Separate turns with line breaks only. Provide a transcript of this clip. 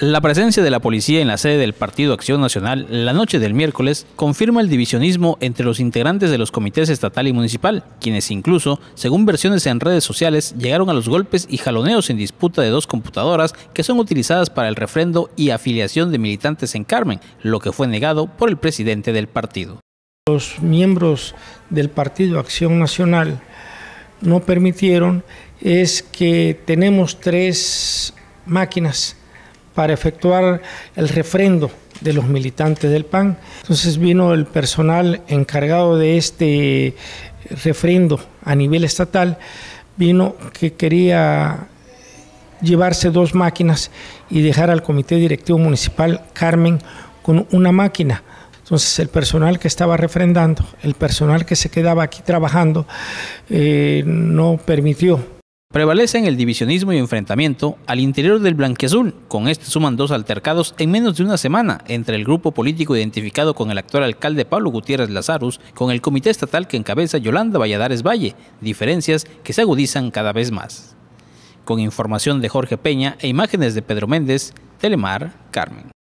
La presencia de la policía en la sede del Partido Acción Nacional la noche del miércoles confirma el divisionismo entre los integrantes de los comités estatal y municipal, quienes incluso, según versiones en redes sociales, llegaron a los golpes y jaloneos en disputa de dos computadoras que son utilizadas para el refrendo y afiliación de militantes en Carmen, lo que fue negado por el presidente del
partido. Los miembros del Partido Acción Nacional no permitieron es que tenemos tres máquinas para efectuar el refrendo de los militantes del PAN. Entonces vino el personal encargado de este refrendo a nivel estatal, vino que quería llevarse dos máquinas y dejar al comité directivo municipal Carmen con una máquina. Entonces el personal que estaba refrendando, el personal que se quedaba aquí trabajando, eh, no permitió
Prevalecen el divisionismo y enfrentamiento al interior del blanqueazul, con este suman dos altercados en menos de una semana entre el grupo político identificado con el actual alcalde Pablo Gutiérrez Lazarus con el comité estatal que encabeza Yolanda Valladares Valle, diferencias que se agudizan cada vez más. Con información de Jorge Peña e imágenes de Pedro Méndez, Telemar, Carmen.